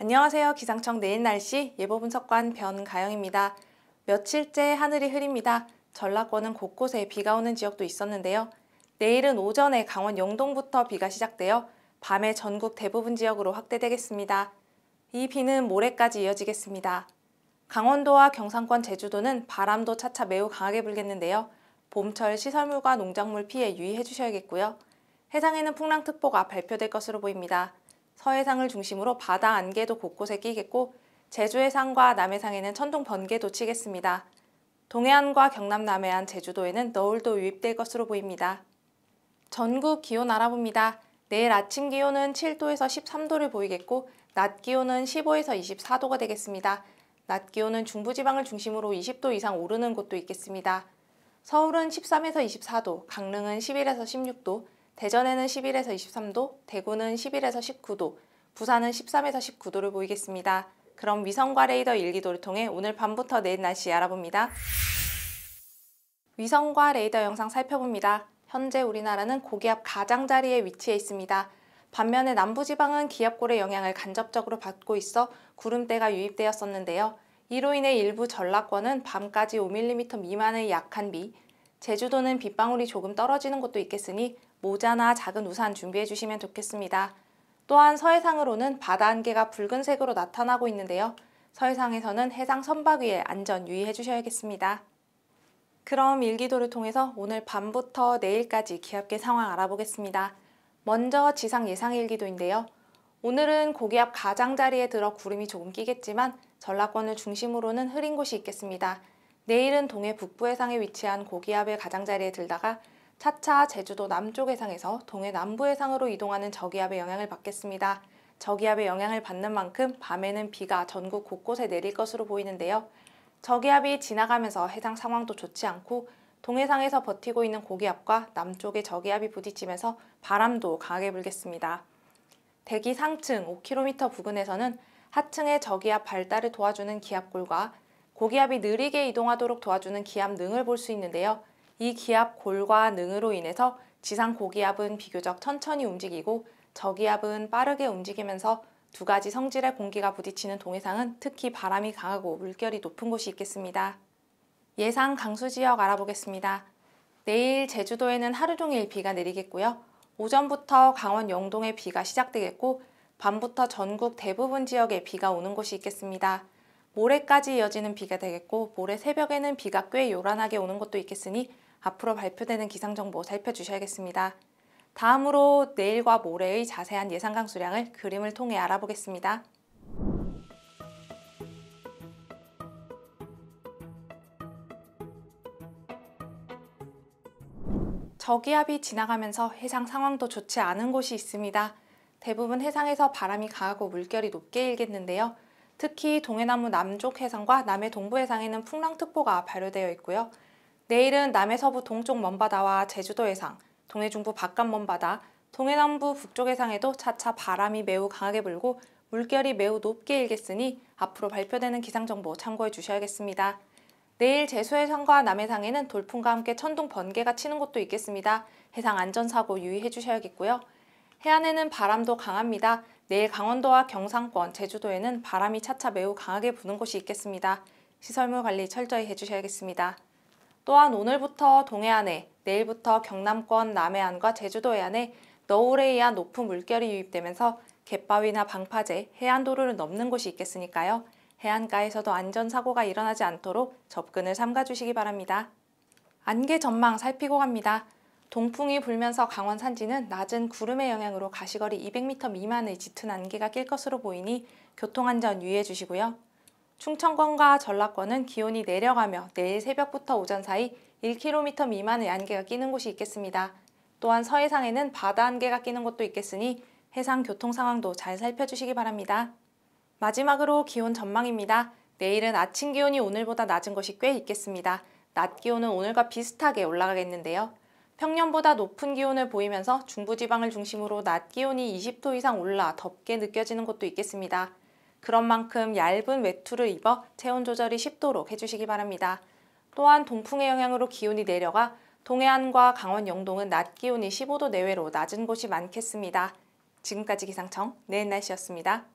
안녕하세요. 기상청 내일 날씨 예보 분석관 변가영입니다. 며칠째 하늘이 흐립니다. 전라권은 곳곳에 비가 오는 지역도 있었는데요. 내일은 오전에 강원 영동부터 비가 시작되어 밤에 전국 대부분 지역으로 확대되겠습니다. 이 비는 모레까지 이어지겠습니다. 강원도와 경상권 제주도는 바람도 차차 매우 강하게 불겠는데요. 봄철 시설물과 농작물 피해 유의해 주셔야겠고요. 해상에는 풍랑특보가 발표될 것으로 보입니다. 서해상을 중심으로 바다 안개도 곳곳에 끼겠고 제주해상과 남해상에는 천둥 번개도 치겠습니다. 동해안과 경남 남해안 제주도에는 너울도 유입될 것으로 보입니다. 전국 기온 알아봅니다. 내일 아침 기온은 7도에서 13도를 보이겠고 낮 기온은 15에서 24도가 되겠습니다. 낮 기온은 중부지방을 중심으로 20도 이상 오르는 곳도 있겠습니다. 서울은 13에서 24도, 강릉은 11에서 16도, 대전에는 11에서 23도, 대구는 11에서 19도, 부산은 13에서 19도를 보이겠습니다. 그럼 위성과 레이더 일기도를 통해 오늘 밤부터 내일 날씨 알아봅니다. 위성과 레이더 영상 살펴봅니다. 현재 우리나라는 고기압 가장자리에 위치해 있습니다. 반면에 남부지방은 기압골의 영향을 간접적으로 받고 있어 구름대가 유입되었었는데요. 이로 인해 일부 전라권은 밤까지 5mm 미만의 약한 비, 제주도는 빗방울이 조금 떨어지는 곳도 있겠으니 모자나 작은 우산 준비해 주시면 좋겠습니다. 또한 서해상으로는 바다 안개가 붉은색으로 나타나고 있는데요. 서해상에서는 해상 선박 위에 안전 유의해 주셔야겠습니다. 그럼 일기도를 통해서 오늘 밤부터 내일까지 기압계 상황 알아보겠습니다. 먼저 지상 예상 일기도인데요. 오늘은 고기압 가장자리에 들어 구름이 조금 끼겠지만 전라권을 중심으로는 흐린 곳이 있겠습니다. 내일은 동해 북부 해상에 위치한 고기압의 가장자리에 들다가 차차 제주도 남쪽 해상에서 동해 남부 해상으로 이동하는 저기압의 영향을 받겠습니다. 저기압의 영향을 받는 만큼 밤에는 비가 전국 곳곳에 내릴 것으로 보이는데요. 저기압이 지나가면서 해상 상황도 좋지 않고 동해상에서 버티고 있는 고기압과 남쪽의 저기압이 부딪히면서 바람도 강하게 불겠습니다. 대기 상층 5km 부근에서는 하층의 저기압 발달을 도와주는 기압골과 고기압이 느리게 이동하도록 도와주는 기압능을 볼 수 있는데요. 이 기압 골과 능으로 인해서 지상 고기압은 비교적 천천히 움직이고 저기압은 빠르게 움직이면서 두 가지 성질의 공기가 부딪히는 동해상은 특히 바람이 강하고 물결이 높은 곳이 있겠습니다. 예상 강수 지역 알아보겠습니다. 내일 제주도에는 하루 종일 비가 내리겠고요. 오전부터 강원 영동에 비가 시작되겠고 밤부터 전국 대부분 지역에 비가 오는 곳이 있겠습니다. 모레까지 이어지는 비가 되겠고 모레 새벽에는 비가 꽤 요란하게 오는 곳도 있겠으니 앞으로 발표되는 기상정보 살펴주셔야겠습니다. 다음으로 내일과 모레의 자세한 예상 강수량을 그림을 통해 알아보겠습니다. 저기압이 지나가면서 해상 상황도 좋지 않은 곳이 있습니다. 대부분 해상에서 바람이 강하고 물결이 높게 일겠는데요. 특히 동해남부 남쪽 해상과 남해 동부 해상에는 풍랑특보가 발효되어 있고요. 내일은 남해서부 동쪽 먼바다와 제주도 해상, 동해 중부 바깥 먼바다, 동해남부 북쪽 해상에도 차차 바람이 매우 강하게 불고 물결이 매우 높게 일겠으니 앞으로 발표되는 기상정보 참고해 주셔야겠습니다. 내일 제수해상과 남해상에는 돌풍과 함께 천둥 번개가 치는 곳도 있겠습니다. 해상 안전사고 유의해 주셔야겠고요. 해안에는 바람도 강합니다. 내일 강원도와 경상권, 제주도에는 바람이 차차 매우 강하게 부는 곳이 있겠습니다. 시설물 관리 철저히 해주셔야겠습니다. 또한 오늘부터 동해안에, 내일부터 경남권 남해안과 제주도 해안에 너울에 의한 높은 물결이 유입되면서 갯바위나 방파제, 해안도로를 넘는 곳이 있겠으니까요. 해안가에서도 안전사고가 일어나지 않도록 접근을 삼가주시기 바랍니다. 안개 전망 살피고 갑니다. 동풍이 불면서 강원 산지는 낮은 구름의 영향으로 가시거리 200m 미만의 짙은 안개가 낄 것으로 보이니 교통안전 유의해 주시고요. 충청권과 전라권은 기온이 내려가며 내일 새벽부터 오전 사이 1km 미만의 안개가 끼는 곳이 있겠습니다. 또한 서해상에는 바다 안개가 끼는 곳도 있겠으니 해상 교통 상황도 잘 살펴주시기 바랍니다. 마지막으로 기온 전망입니다. 내일은 아침 기온이 오늘보다 낮은 것이 꽤 있겠습니다. 낮 기온은 오늘과 비슷하게 올라가겠는데요. 평년보다 높은 기온을 보이면서 중부지방을 중심으로 낮 기온이 20도 이상 올라 덥게 느껴지는 곳도 있겠습니다. 그런 만큼 얇은 외투를 입어 체온 조절이 쉽도록 해주시기 바랍니다. 또한 동풍의 영향으로 기온이 내려가 동해안과 강원 영동은 낮 기온이 15도 내외로 낮은 곳이 많겠습니다. 지금까지 기상청 내일날씨였습니다.